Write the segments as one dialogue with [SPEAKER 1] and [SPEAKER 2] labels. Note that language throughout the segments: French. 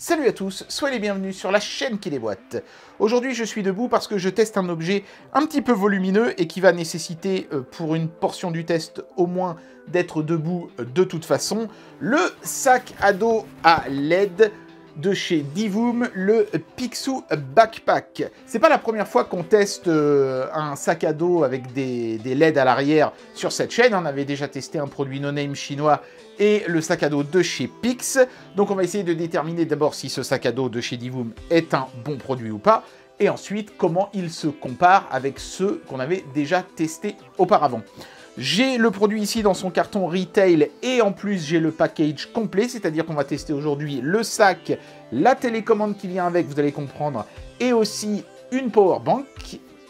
[SPEAKER 1] Salut à tous, soyez les bienvenus sur la chaîne qui déboîte. Aujourd'hui je suis debout parce que je teste un objet un petit peu volumineux et qui va nécessiter euh, pour une portion du test au moins d'être debout euh, de toute façon, le sac à dos à LED de chez Divoom, le Picsou Backpack. C'est pas la première fois qu'on teste euh, un sac à dos avec des, des LED à l'arrière sur cette chaîne. On avait déjà testé un produit no-name chinois et le sac à dos de chez Pix. Donc on va essayer de déterminer d'abord si ce sac à dos de chez Divoom est un bon produit ou pas. Et ensuite, comment il se compare avec ceux qu'on avait déjà testés auparavant. J'ai le produit ici dans son carton retail et en plus j'ai le package complet, c'est-à-dire qu'on va tester aujourd'hui le sac, la télécommande qui vient avec, vous allez comprendre, et aussi une power bank.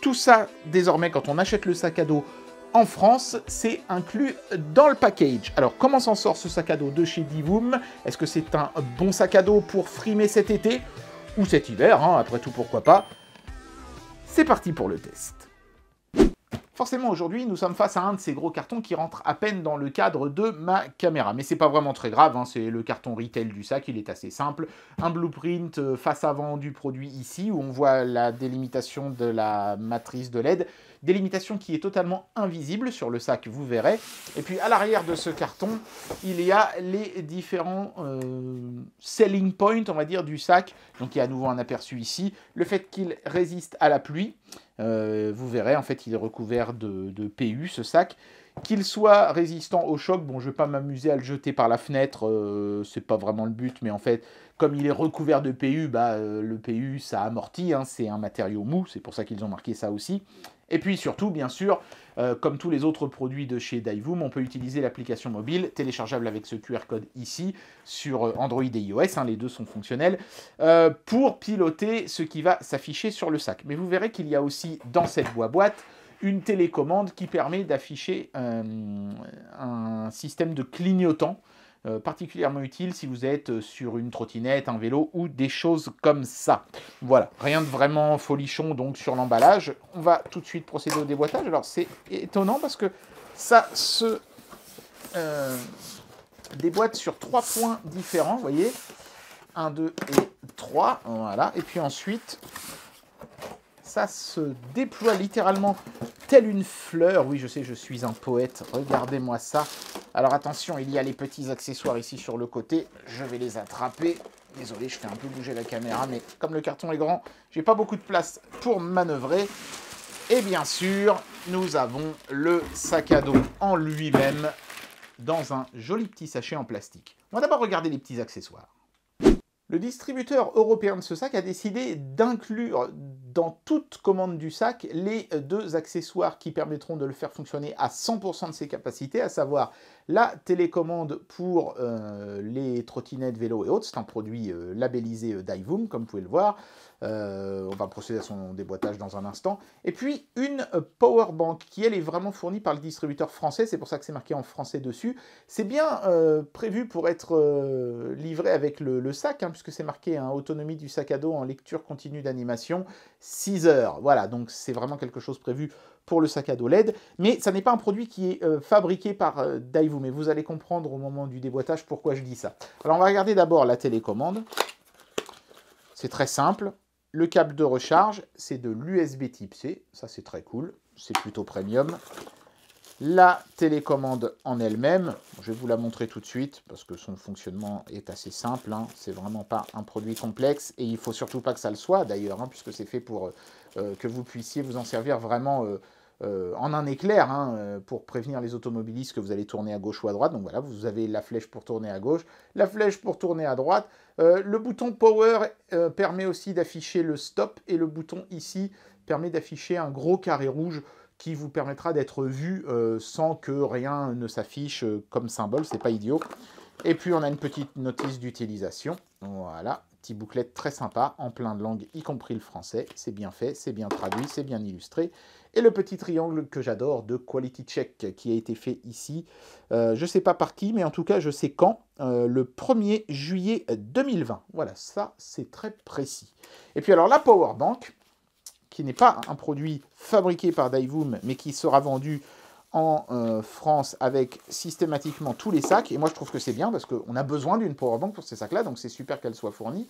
[SPEAKER 1] Tout ça, désormais, quand on achète le sac à dos en France, c'est inclus dans le package. Alors, comment s'en sort ce sac à dos de chez Divoom Est-ce que c'est un bon sac à dos pour frimer cet été ou cet hiver, hein, après tout pourquoi pas C'est parti pour le test. Forcément, aujourd'hui, nous sommes face à un de ces gros cartons qui rentre à peine dans le cadre de ma caméra. Mais c'est pas vraiment très grave, hein. c'est le carton retail du sac, il est assez simple. Un blueprint euh, face avant du produit ici, où on voit la délimitation de la matrice de LED. Délimitation qui est totalement invisible sur le sac, vous verrez. Et puis à l'arrière de ce carton, il y a les différents euh, selling points, on va dire, du sac. Donc il y a à nouveau un aperçu ici. Le fait qu'il résiste à la pluie. Euh, vous verrez, en fait, il est recouvert de, PU, ce sac. Qu'il soit résistant au choc, bon, je ne vais pas m'amuser à le jeter par la fenêtre, euh, c'est pas vraiment le but, mais en fait, comme il est recouvert de PU, bah, euh, le PU, ça amortit, hein, c'est un matériau mou, c'est pour ça qu'ils ont marqué ça aussi. Et puis surtout, bien sûr, euh, comme tous les autres produits de chez Daivoom, on peut utiliser l'application mobile téléchargeable avec ce QR code ici sur euh, Android et iOS, hein, les deux sont fonctionnels, euh, pour piloter ce qui va s'afficher sur le sac. Mais vous verrez qu'il y a aussi dans cette boîte une télécommande qui permet d'afficher un système de clignotant euh, particulièrement utile si vous êtes euh, sur une trottinette, un vélo ou des choses comme ça. Voilà, rien de vraiment folichon donc sur l'emballage. On va tout de suite procéder au déboîtage. Alors c'est étonnant parce que ça se euh, déboîte sur trois points différents, vous voyez. Un, deux et trois, voilà. Et puis ensuite, ça se déploie littéralement tel une fleur. Oui, je sais, je suis un poète. Regardez-moi ça. Alors attention, il y a les petits accessoires ici sur le côté. Je vais les attraper. Désolé, je fais un peu bouger la caméra, mais comme le carton est grand, j'ai pas beaucoup de place pour manœuvrer. Et bien sûr, nous avons le sac à dos en lui-même dans un joli petit sachet en plastique. On va d'abord regarder les petits accessoires. Le distributeur européen de ce sac a décidé d'inclure dans toute commande du sac les deux accessoires qui permettront de le faire fonctionner à 100% de ses capacités, à savoir la télécommande pour euh, les trottinettes, vélos et autres. C'est un produit euh, labellisé euh, comme vous pouvez le voir. Euh, on va procéder à son déboîtage dans un instant. Et puis une power bank qui, elle, est vraiment fournie par le distributeur français. C'est pour ça que c'est marqué en français dessus. C'est bien prévu pour être livré avec le, sac, hein, puisque c'est marqué hein, autonomie du sac à dos en lecture continue d'animation. 6 heures. Voilà, donc c'est vraiment quelque chose prévu pour le sac à dos LED. Mais ça n'est pas un produit qui est euh, fabriqué par euh, mais vous allez comprendre au moment du déboîtage pourquoi je dis ça. Alors on va regarder d'abord la télécommande. C'est très simple. Le câble de recharge, c'est de l'USB type C, ça c'est très cool, c'est plutôt premium. La télécommande en elle-même, je vais vous la montrer tout de suite parce que son fonctionnement est assez simple. Hein. C'est vraiment pas un produit complexe et il faut surtout pas que ça le soit d'ailleurs, hein, puisque c'est fait pour euh, euh, que vous puissiez vous en servir vraiment euh, en un éclair hein, pour prévenir les automobilistes que vous allez tourner à gauche ou à droite. Donc voilà, vous avez la flèche pour tourner à gauche, la flèche pour tourner à droite. le bouton Power permet aussi d'afficher le stop et le bouton ici permet d'afficher un gros carré rouge qui vous permettra d'être vu euh, sans que rien ne s'affiche euh, comme symbole, c'est pas idiot. Et puis on a une petite notice d'utilisation, voilà, petit bouclette très sympa, en plein de langues, y compris le français, c'est bien fait, c'est bien traduit, c'est bien illustré. Et le petit triangle que j'adore de Quality Check qui a été fait ici, euh, je ne sais pas par qui, mais en tout cas je sais quand, le 1er juillet 2020. Voilà, ça c'est très précis. Et puis alors la Power Bank, qui n'est pas un produit fabriqué par Daivoom, mais qui sera vendu en euh, France avec systématiquement tous les sacs. Et moi, je trouve que c'est bien parce qu'on a besoin d'une Bank pour ces sacs-là, donc c'est super qu'elle soit fournie.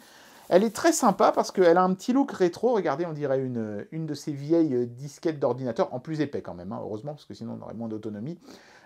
[SPEAKER 1] Elle est très sympa parce qu'elle a un petit look rétro. Regardez, on dirait une, de ces vieilles euh, disquettes d'ordinateur, en plus épais quand même, hein, heureusement, parce que sinon on aurait moins d'autonomie.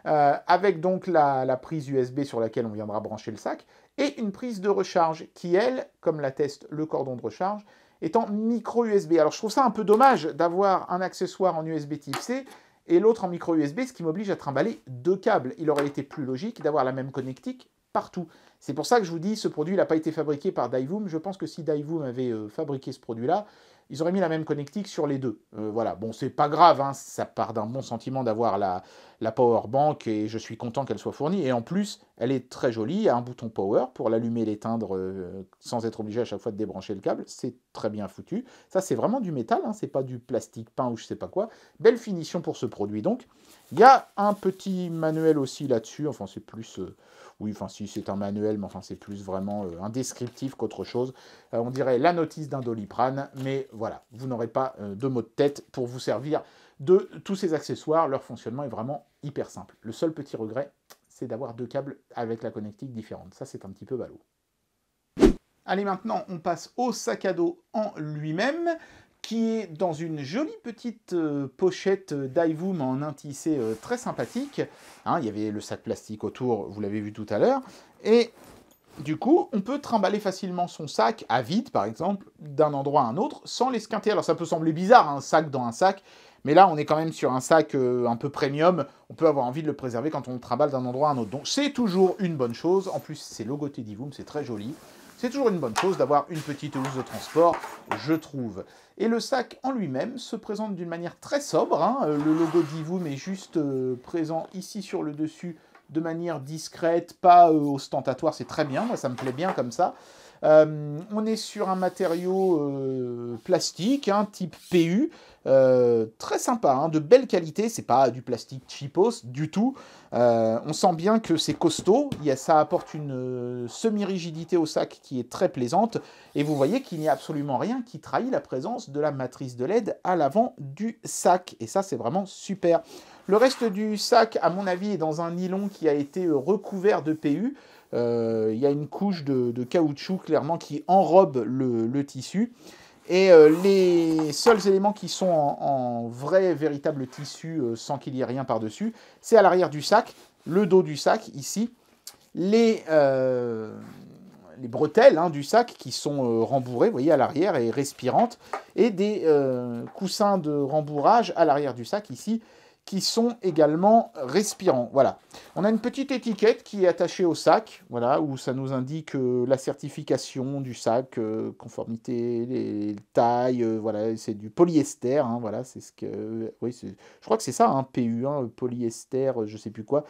[SPEAKER 1] Euh, avec donc la, la, prise USB sur laquelle on viendra brancher le sac et une prise de recharge qui, elle, comme l'atteste le cordon de recharge, est en micro USB. Alors je trouve ça un peu dommage d'avoir un accessoire en USB type C et l'autre en micro USB, ce qui m'oblige à trimballer deux câbles. Il aurait été plus logique d'avoir la même connectique partout. C'est pour ça que je vous dis, ce produit n'a pas été fabriqué par Daivoom. Je pense que si Daivoom avait euh, fabriqué ce produit-là, ils auraient mis la même connectique sur les deux. Euh, voilà, bon, c'est pas grave, hein. ça part d'un bon sentiment d'avoir la, la power bank et je suis content qu'elle soit fournie. Et en plus, elle est très jolie, il a un bouton power pour l'allumer et l'éteindre euh, sans être obligé à chaque fois de débrancher le câble. C'est très bien foutu. Ça, c'est vraiment du métal, hein. c'est pas du plastique peint ou je sais pas quoi. Belle finition pour ce produit donc. Il y a un petit manuel aussi là-dessus, enfin, c'est plus. Euh, oui, enfin si c'est un manuel, mais enfin c'est plus vraiment euh, un descriptif qu'autre chose. Euh, on dirait la notice d'un doliprane, mais voilà, vous n'aurez pas euh, de mot de tête pour vous servir de tous ces accessoires. Leur fonctionnement est vraiment hyper simple. Le seul petit regret, c'est d'avoir deux câbles avec la connectique différente. Ça, c'est un petit peu ballot. Allez, maintenant, on passe au sac à dos en lui-même qui est dans une jolie petite euh, pochette d'iVoom en un tissé euh, très sympathique. Hein, il y avait le sac plastique autour, vous l'avez vu tout à l'heure. Et du coup, on peut trimballer facilement son sac à vide, par exemple, d'un endroit à un autre, sans l'esquinter. Alors ça peut sembler bizarre, un sac dans un sac, mais là, on est quand même sur un sac euh, un peu premium. On peut avoir envie de le préserver quand on le trimballe d'un endroit à un autre. Donc c'est toujours une bonne chose. En plus, c'est logoté d'Ivoom, c'est très joli. C'est toujours une bonne chose d'avoir une petite housse de transport, je trouve. Et le sac en lui-même se présente d'une manière très sobre. Hein. Euh, le logo d'Ivoom est juste euh, présent ici sur le dessus de manière discrète, pas euh, ostentatoire, c'est très bien, moi ça me plaît bien comme ça. on est sur un matériau plastique, hein, type PU, euh, très sympa, hein, de belle qualité, c'est pas du plastique cheapos du tout. Euh, on sent bien que c'est costaud, ça apporte une euh, semi-rigidité au sac qui est très plaisante, et vous voyez qu'il n'y a absolument rien qui trahit la présence de la matrice de LED à l'avant du sac, et ça c'est vraiment super. Le reste du sac, à mon avis, est dans un nylon qui a été recouvert de PU. Il y a une couche de, caoutchouc clairement qui enrobe le tissu. Et euh, les seuls éléments qui sont en, vrai, véritable tissu, euh, sans qu'il y ait rien par-dessus, c'est à l'arrière du sac, le dos du sac, ici, les, euh, bretelles hein, du sac qui sont rembourrées, vous voyez, à l'arrière et respirantes, et des coussins de rembourrage à l'arrière du sac, ici, qui sont également respirants. Voilà. On a une petite étiquette qui est attachée au sac, voilà, où ça nous indique euh, la certification du sac, euh, conformité, les tailles, euh, voilà, c'est du polyester, hein, voilà, c'est ce que, oui, je crois que c'est ça, un hein, PU, hein, polyester, je sais plus quoi,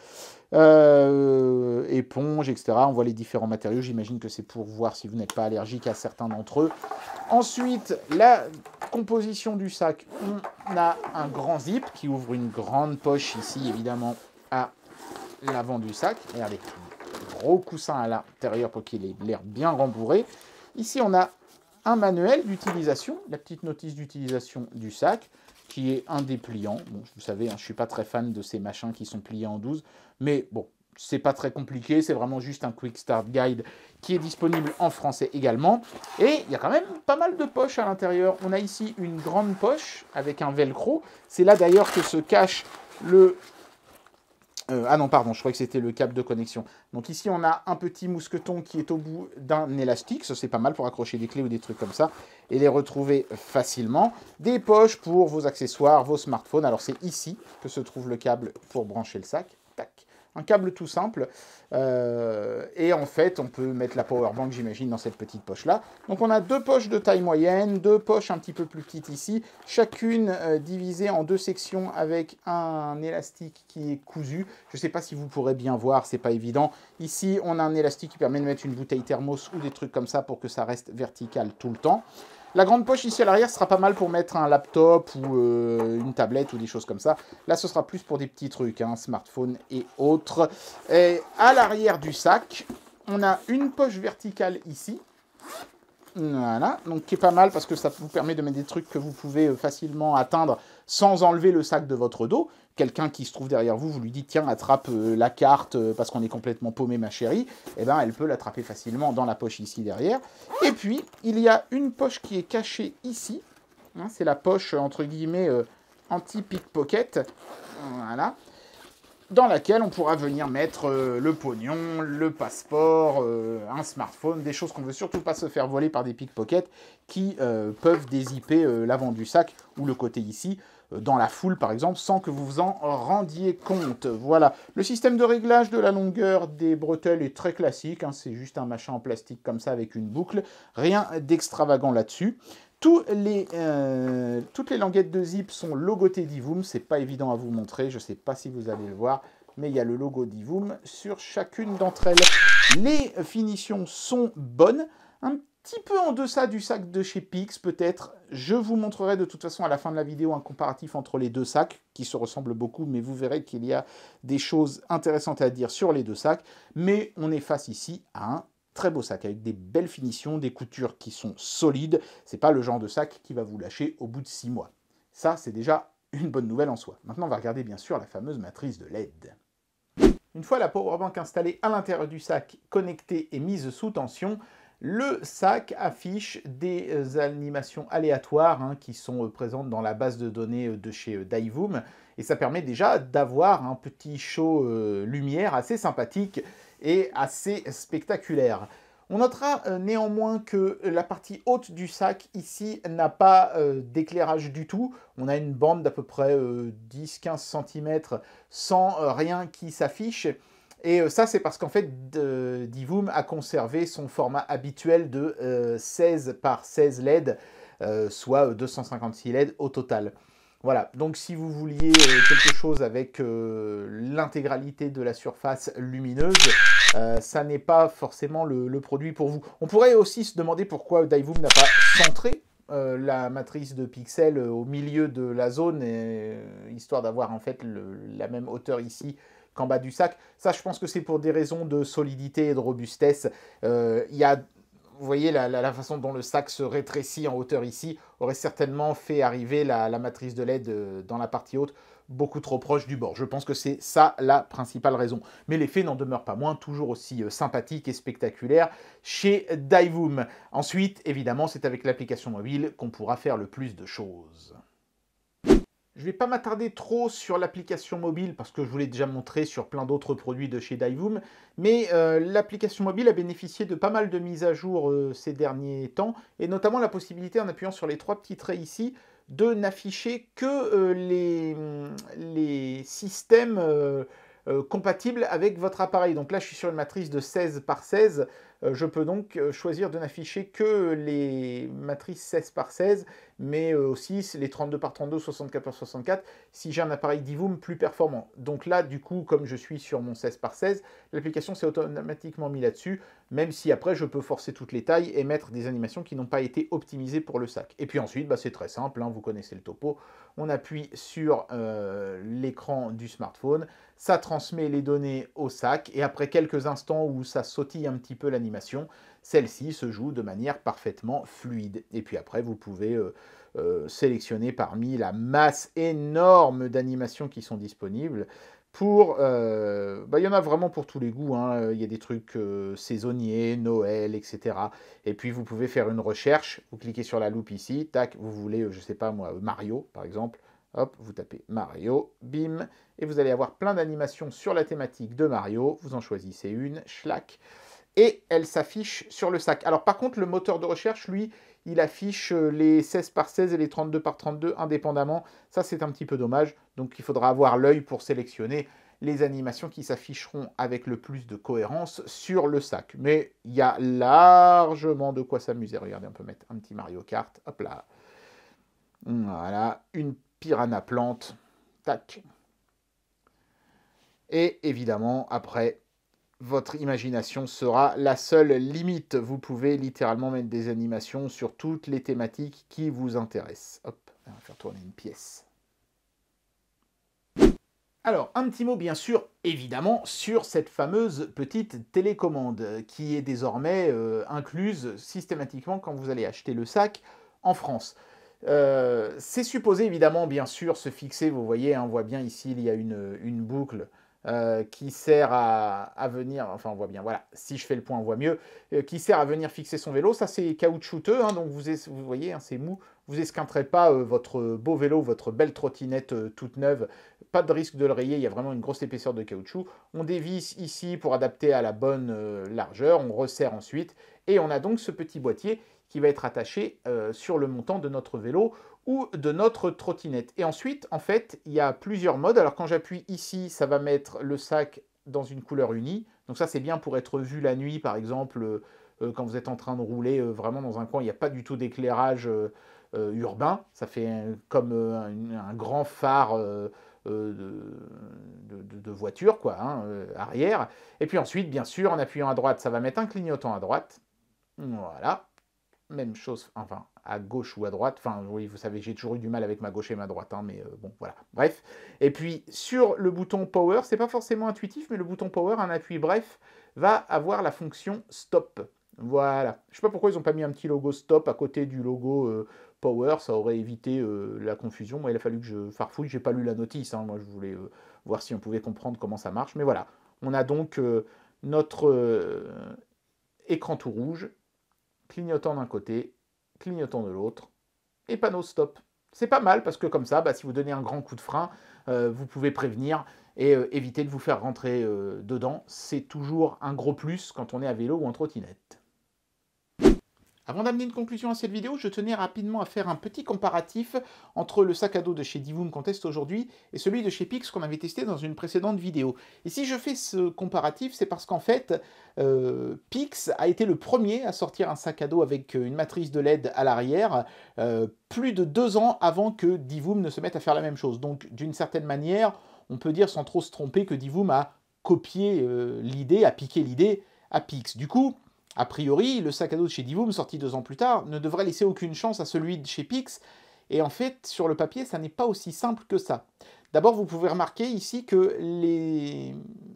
[SPEAKER 1] éponge, etc. On voit les différents matériaux. J'imagine que c'est pour voir si vous n'êtes pas allergique à certains d'entre eux. Ensuite, la composition du sac, on a un grand zip qui ouvre une grande grande poche ici, évidemment, à l'avant du sac. Regardez, gros coussin à l'intérieur pour qu'il ait l'air bien rembourré. Ici, on a un manuel d'utilisation, la petite notice d'utilisation du sac, qui est un des pliants. Bon, vous savez, hein, je suis pas très fan de ces machins qui sont pliés en 12, mais bon, c'est pas très compliqué, c'est vraiment juste un quick start guide qui est disponible en français également. Et il y a quand même pas mal de poches à l'intérieur. On a ici une grande poche avec un velcro. C'est là d'ailleurs que se cache le... Euh, ah non, pardon, je croyais que c'était le câble de connexion. Donc ici, on a un petit mousqueton qui est au bout d'un élastique. Ça, c'est pas mal pour accrocher des clés ou des trucs comme ça et les retrouver facilement. Des poches pour vos accessoires, vos smartphones. Alors c'est ici que se trouve le câble pour brancher le sac. Tac un câble tout simple. Euh, et en fait, on peut mettre la power bank, j'imagine, dans cette petite poche-là. Donc on a deux poches de taille moyenne, deux poches un petit peu plus petites ici, chacune euh, divisée en deux sections avec un élastique qui est cousu. Je ne sais pas si vous pourrez bien voir, c'est pas évident. Ici, on a un élastique qui permet de mettre une bouteille thermos ou des trucs comme ça pour que ça reste vertical tout le temps. La grande poche ici à l'arrière sera pas mal pour mettre un laptop ou euh, une tablette ou des choses comme ça. Là, ce sera plus pour des petits trucs, un hein, smartphone et autres. Et à l'arrière du sac, on a une poche verticale ici voilà, donc qui est pas mal parce que ça vous permet de mettre des trucs que vous pouvez euh, facilement atteindre sans enlever le sac de votre dos. Quelqu'un qui se trouve derrière vous, vous lui dites tiens, attrape euh, la carte euh, parce qu'on est complètement paumé, ma chérie. et eh bien elle peut l'attraper facilement dans la poche ici derrière. Et puis, il y a une poche qui est cachée ici. Hein, c'est la poche entre guillemets anti-pickpocket. Voilà dans laquelle on pourra venir mettre euh, le pognon, le passeport, euh, un smartphone, des choses qu'on veut surtout pas se faire voler par des pickpockets qui euh, peuvent dézipper l'avant du sac ou le côté ici dans la foule par exemple sans que vous vous en rendiez compte. Voilà, le système de réglage de la longueur des bretelles est très classique, hein. c'est juste un machin en plastique comme ça avec une boucle, rien d'extravagant là-dessus les, euh, toutes les languettes de Zip sont logotées d'Ivoom. C'est pas évident à vous montrer. Je ne sais pas si vous allez le voir, mais il y a le logo d'Ivoom sur chacune d'entre elles. Les finitions sont bonnes. Un petit peu en deçà du sac de chez Pix, peut-être. Je vous montrerai de toute façon à la fin de la vidéo un comparatif entre les deux sacs, qui se ressemblent beaucoup, mais vous verrez qu'il y a des choses intéressantes à dire sur les deux sacs. Mais on est face ici à un très beau sac avec des belles finitions, des coutures qui sont solides. C'est pas le genre de sac qui va vous lâcher au bout de six mois. Ça, c'est déjà une bonne nouvelle en soi. Maintenant, on va regarder bien sûr la fameuse matrice de LED. Une fois la powerbank installée à l'intérieur du sac, connectée et mise sous tension, le sac affiche des euh, animations aléatoires hein, qui sont euh, présentes dans la base de données euh, de chez Daivoom et ça permet déjà d'avoir un petit show lumière assez sympathique assez spectaculaire. On notera euh, néanmoins que la partie haute du sac ici n'a pas euh, d'éclairage du tout. On a une bande d'à peu près 10-15 euh, cm sans rien qui s'affiche. Et ça, c'est parce qu'en fait, Divoom a conservé son format habituel de 16 par 16 LED, soit 256 LED au total. Voilà, donc si vous vouliez quelque chose avec l'intégralité de la surface lumineuse, euh, ça n'est pas forcément le, produit pour vous. On pourrait aussi se demander pourquoi Daivoom n'a pas centré euh, la matrice de pixels euh, au milieu de la zone, histoire d'avoir en fait la même hauteur ici qu'en bas du sac. Ça, je pense que c'est pour des raisons de solidité et de robustesse. Il y a vous voyez, la, façon dont le sac se rétrécit en hauteur ici aurait certainement fait arriver la, matrice de LED euh, dans la partie haute beaucoup trop proche du bord. Je pense que c'est ça la principale raison. Mais l'effet n'en demeure pas moins toujours aussi euh, sympathique et spectaculaire chez Daivoom. Ensuite, évidemment, c'est avec l'application mobile qu'on pourra faire le plus de choses. Je ne vais pas m'attarder trop sur l'application mobile parce que je vous l'ai déjà montré sur plein d'autres produits de chez Daivoom, mais euh, l'application mobile a bénéficié de pas mal de mises à jour euh, ces derniers temps, et notamment la possibilité en appuyant sur les trois petits traits ici de n'afficher que euh, les, mm, les, systèmes compatibles avec votre appareil. Donc là je suis sur une matrice de 16 par 16, euh, je peux donc euh, choisir de n'afficher que les matrices 16 par 16, mais euh, aussi les 32 par 32, 64 par 64, si j'ai un appareil Divoom plus performant. Donc là, du coup, comme je suis sur mon 16 par 16, l'application s'est automatiquement mis là-dessus même si après je peux forcer toutes les tailles et mettre des animations qui n'ont pas été optimisées pour le sac. Et puis ensuite, bah, c'est très simple, hein, vous connaissez le topo, on appuie sur euh, l'écran du smartphone, ça transmet les données au sac, et après quelques instants où ça sautille un petit peu l'animation, celle-ci se joue de manière parfaitement fluide. Et puis après, vous pouvez euh, euh, sélectionner parmi la masse énorme d'animations qui sont disponibles, pour, euh, bah, il y en a vraiment pour tous les goûts. Hein. Il y a des trucs euh, saisonniers, Noël, etc. Et puis vous pouvez faire une recherche. Vous cliquez sur la loupe ici. Tac, vous voulez, euh, je ne sais pas moi, Mario par exemple. Hop, vous tapez Mario, bim, et vous allez avoir plein d'animations sur la thématique de Mario. Vous en choisissez une, schlack, et elle s'affiche sur le sac. Alors par contre, le moteur de recherche, lui, il affiche les 16 par 16 et les 32 par 32 indépendamment. Ça, c'est un petit peu dommage. Donc il faudra avoir l'œil pour sélectionner les animations qui s'afficheront avec le plus de cohérence sur le sac. Mais il y a largement de quoi s'amuser. Regardez, on peut mettre un petit Mario Kart. Hop là. Voilà, une piranha plante. Tac. Et évidemment, après, votre imagination sera la seule limite. Vous pouvez littéralement mettre des animations sur toutes les thématiques qui vous intéressent. Hop, on va faire tourner une pièce. Alors, un petit mot bien sûr, évidemment, sur cette fameuse petite télécommande qui est désormais euh, incluse systématiquement quand vous allez acheter le sac en France. Euh, c'est supposé évidemment bien sûr se fixer, vous voyez, hein, on voit bien ici il y a une, boucle euh, qui sert à, venir, enfin on voit bien, voilà, si je fais le point on voit mieux, qui sert à venir fixer son vélo, ça c'est caoutchouteux, hein, donc vous, vous voyez, hein, c'est mou, vous esquinterez pas votre beau vélo, votre belle trottinette toute neuve pas de risque de le rayer, il y a vraiment une grosse épaisseur de caoutchouc. On dévisse ici pour adapter à la bonne euh, largeur, on resserre ensuite, et on a donc ce petit boîtier qui va être attaché euh, sur le montant de notre vélo ou de notre trottinette. Et ensuite, en fait, il y a plusieurs modes. Alors quand j'appuie ici, ça va mettre le sac dans une couleur unie. Donc ça, c'est bien pour être vu la nuit, par exemple, euh, quand vous êtes en train de rouler vraiment dans un coin, il n'y a pas du tout d'éclairage urbain. Ça fait comme un, grand phare euh, de, voiture, quoi, hein, euh, arrière. Et puis ensuite, bien sûr, en appuyant à droite, ça va mettre un clignotant à droite. Voilà. Même chose, enfin, à gauche ou à droite. Enfin, oui, vous savez, j'ai toujours eu du mal avec ma gauche et ma droite, hein, mais euh, bon, voilà. Bref. Et puis, sur le bouton Power, c'est pas forcément intuitif, mais le bouton Power, un appui bref, va avoir la fonction Stop. Voilà. Je sais pas pourquoi ils n'ont pas mis un petit logo stop à côté du logo euh, Power, ça aurait évité euh, la confusion. Moi, il a fallu que je farfouille, j'ai pas lu la notice, hein. moi je voulais euh, voir si on pouvait comprendre comment ça marche. Mais voilà, on a donc notre écran tout rouge, clignotant d'un côté, clignotant de l'autre, et panneau stop. C'est pas mal parce que comme ça, bah, si vous donnez un grand coup de frein, vous pouvez prévenir et éviter de vous faire rentrer dedans. C'est toujours un gros plus quand on est à vélo ou en trottinette. Avant d'amener une conclusion à cette vidéo, je tenais rapidement à faire un petit comparatif entre le sac à dos de chez Divoom qu'on teste aujourd'hui et celui de chez Pix qu'on avait testé dans une précédente vidéo. Et si je fais ce comparatif, c'est parce qu'en fait, euh, Pix a été le premier à sortir un sac à dos avec euh, une matrice de LED à l'arrière, euh, plus de deux ans avant que Divoom ne se mette à faire la même chose. Donc d'une certaine manière, on peut dire sans trop se tromper que Divoom a copié l'idée, a piqué l'idée à Pix. Du coup, a priori, le sac à dos de chez Divoom, sorti deux ans plus tard, ne devrait laisser aucune chance à celui de chez Pix, et en fait, sur le papier, ça n'est pas aussi simple que ça. D'abord, vous pouvez remarquer ici que les,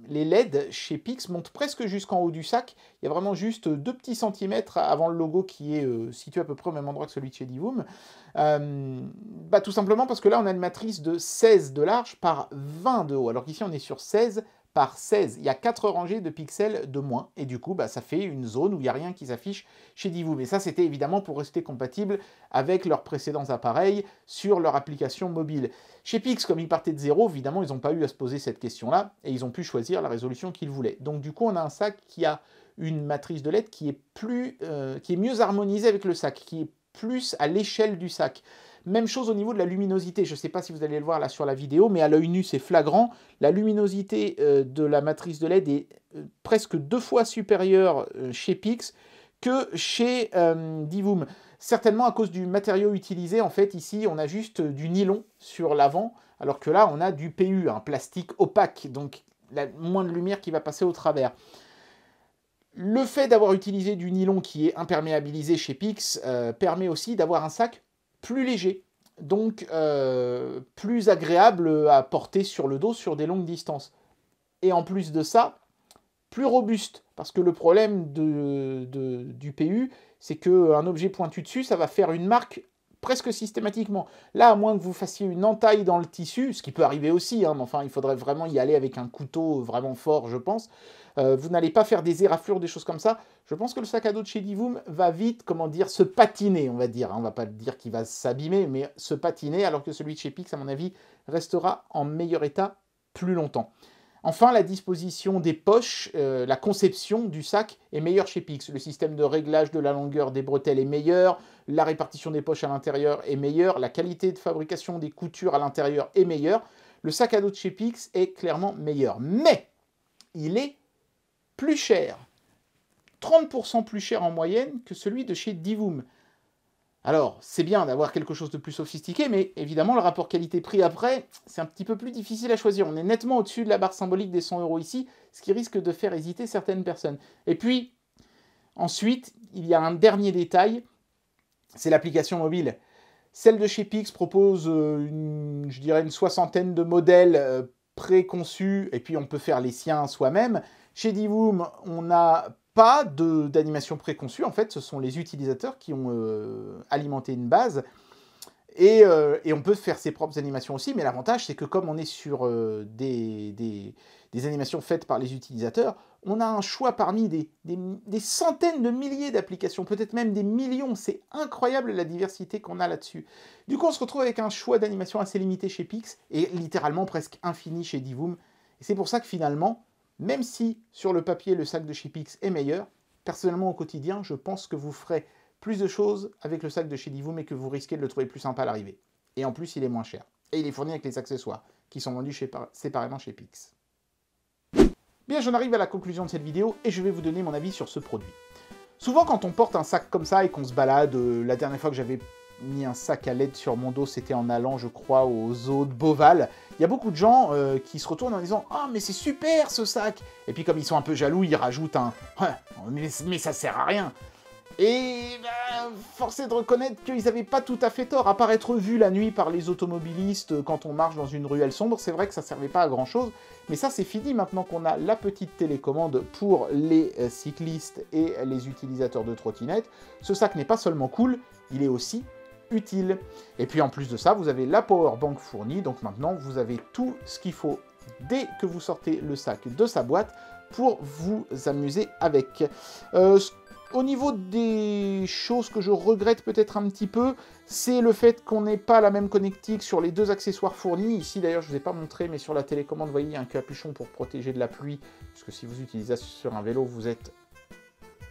[SPEAKER 1] les LED chez Pix montent presque jusqu'en haut du sac. Il y a vraiment juste deux petits centimètres avant le logo qui est euh, situé à peu près au même endroit que celui de chez Divoom. Euh, bah, tout simplement parce que là, on a une matrice de 16 de large par 20 de haut, alors qu'ici, on est sur 16 par 16. Il y a 4 rangées de pixels de moins, et du coup, bah, ça fait une zone où il n'y a rien qui s'affiche chez vous, Mais ça, c'était évidemment pour rester compatible avec leurs précédents appareils sur leur application mobile. Chez Pix, comme ils partaient de zéro, évidemment, ils n'ont pas eu à se poser cette question-là, et ils ont pu choisir la résolution qu'ils voulaient. Donc du coup, on a un sac qui a une matrice de LED qui est, plus, euh, qui est mieux harmonisée avec le sac, qui est plus à l'échelle du sac. Même chose au niveau de la luminosité. Je ne sais pas si vous allez le voir là sur la vidéo, mais à l'œil nu, c'est flagrant. La luminosité euh, de la matrice de LED est euh, presque deux fois supérieure euh, chez Pix que chez Divoom. Certainement à cause du matériau utilisé. En fait, ici, on a juste du nylon sur l'avant, alors que là, on a du PU, un plastique opaque, donc la, moins de lumière qui va passer au travers. Le fait d'avoir utilisé du nylon qui est imperméabilisé chez Pix permet aussi d'avoir un sac plus léger, donc euh, plus agréable à porter sur le dos sur des longues distances. Et en plus de ça, plus robuste, parce que le problème de, de, du PU, c'est qu'un objet pointu dessus, ça va faire une marque presque systématiquement. Là, à moins que vous fassiez une entaille dans le tissu, ce qui peut arriver aussi, hein, mais enfin, il faudrait vraiment y aller avec un couteau vraiment fort, je pense. Euh, vous n'allez pas faire des éraflures, des choses comme ça. Je pense que le sac à dos de chez Divoom va vite, comment dire, se patiner, on va dire. Hein, on va pas dire qu'il va s'abîmer, mais se patiner, alors que celui de chez Pix, à mon avis, restera en meilleur état plus longtemps. Enfin, la disposition des poches, euh, la conception du sac est meilleure chez Pix. Le système de réglage de la longueur des bretelles est meilleur, la répartition des poches à l'intérieur est meilleure, la qualité de fabrication des coutures à l'intérieur est meilleure. Le sac à dos de chez Pix est clairement meilleur. Mais il est plus cher, 30% plus cher en moyenne que celui de chez Divoom. Alors, c'est bien d'avoir quelque chose de plus sophistiqué, mais évidemment, le rapport qualité-prix après, c'est un petit peu plus difficile à choisir. On est nettement au-dessus de la barre symbolique des 100 euros ici, ce qui risque de faire hésiter certaines personnes. Et puis, ensuite, il y a un dernier détail, c'est l'application mobile. Celle de chez Pix propose, euh, une, je dirais, une soixantaine de modèles euh, préconçus, et puis on peut faire les siens soi-même. Chez Divoom, on a pas d'animation préconçue, en fait, ce sont les utilisateurs qui ont euh, alimenté une base. Euh, et, on peut faire ses propres animations aussi, mais l'avantage c'est que comme on est sur euh, des, animations faites par les utilisateurs, on a un choix parmi des, des centaines de milliers d'applications, peut-être même des millions. C'est incroyable la diversité qu'on a là-dessus. Du coup, on se retrouve avec un choix d'animation assez limité chez Pix et littéralement presque infini chez Divoom. Et c'est pour ça que finalement, même si sur le papier le sac de chez Pix est meilleur, personnellement au quotidien, je pense que vous ferez plus de choses avec le sac de chez Divou, mais que vous risquez de le trouver plus sympa à l'arrivée. Et en plus, il est moins cher. Et il est fourni avec les accessoires, qui sont vendus séparément chez Pix. Bien, j'en arrive à la conclusion de cette vidéo, et je vais vous donner mon avis sur ce produit. Souvent, quand on porte un sac comme ça et qu'on se balade, euh, la dernière fois que j'avais mis un sac à l'aide sur mon dos, c'était en allant, je crois, aux zoo de Beauval. Il y a beaucoup de gens euh, qui se retournent en disant « Ah, mais c'est super ce sac !» Et puis comme ils sont un peu jaloux, ils rajoutent un « mais, ça sert à rien !» Et ben, Forcé de reconnaître qu'ils n'avaient pas tout à fait tort. À part être vu la nuit par les automobilistes euh, quand on marche dans une ruelle sombre, c'est vrai que ça servait pas à grand chose. Mais ça, c'est fini maintenant qu'on a la petite télécommande pour les euh, cyclistes et les utilisateurs de trottinettes. Ce sac n'est pas seulement cool, il est aussi utile. Et puis en plus de ça, vous avez la power bank fournie, donc maintenant vous avez tout ce qu'il faut dès que vous sortez le sac de sa boîte pour vous amuser avec. Euh, au niveau des choses que je regrette peut-être un petit peu, c'est le fait qu'on n'ait pas la même connectique sur les deux accessoires fournis. Ici d'ailleurs je ne vous ai pas montré, mais sur la télécommande, vous voyez un capuchon pour protéger de la pluie, puisque si vous utilisez ça sur un vélo, vous êtes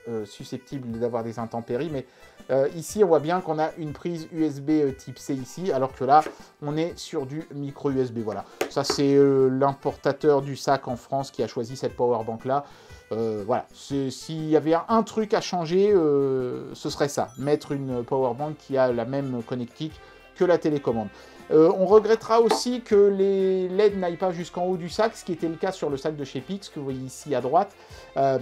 [SPEAKER 1] euh, susceptible d'avoir des intempéries, mais euh, ici, on voit bien qu'on a une prise USB euh, type C ici, alors que là, on est sur du micro USB. Voilà, ça c'est euh, l'importateur du sac en France qui a choisi cette powerbank là. voilà, s'il y avait un truc à changer, ce serait ça, mettre une powerbank qui a la même connectique que la télécommande. Euh, on regrettera aussi que les LED n'aillent pas jusqu'en haut du sac, ce qui était le cas sur le sac de chez Pix, que vous voyez ici à droite. Euh,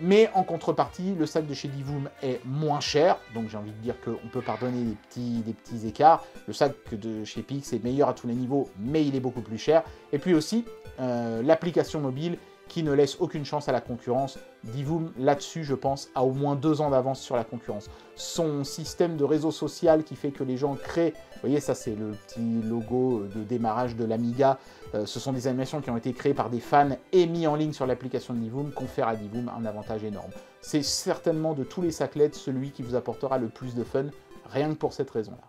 [SPEAKER 1] mais en contrepartie, le sac de chez Divoom est moins cher, donc j'ai envie de dire qu'on peut pardonner des petits, petits écarts. Le sac de chez Pix est meilleur à tous les niveaux, mais il est beaucoup plus cher. Et puis aussi, euh, l'application mobile qui ne laisse aucune chance à la concurrence. Divoom, là-dessus, je pense, a au moins deux ans d'avance sur la concurrence. Son système de réseau social qui fait que les gens créent, vous voyez, ça c'est le petit logo euh, de démarrage de l'Amiga, euh, ce sont des animations qui ont été créées par des fans et mis en ligne sur l'application de Divoom, confère à Divoom un avantage énorme. C'est certainement de tous les saclettes celui qui vous apportera le plus de fun, rien que pour cette raison-là.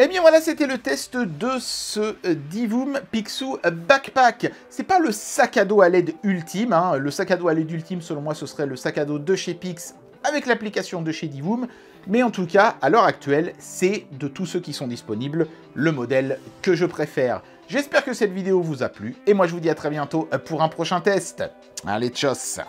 [SPEAKER 1] Et eh bien voilà, c'était le test de ce Divoom Picsou Backpack. C'est pas le sac à dos à l'aide ultime, hein. le sac à dos à l'aide ultime selon moi ce serait le sac à dos de chez Pix avec l'application de chez Divoom, mais en tout cas, à l'heure actuelle, c'est de tous ceux qui sont disponibles le modèle que je préfère. J'espère que cette vidéo vous a plu, et moi je vous dis à très bientôt pour un prochain test. Allez, tchos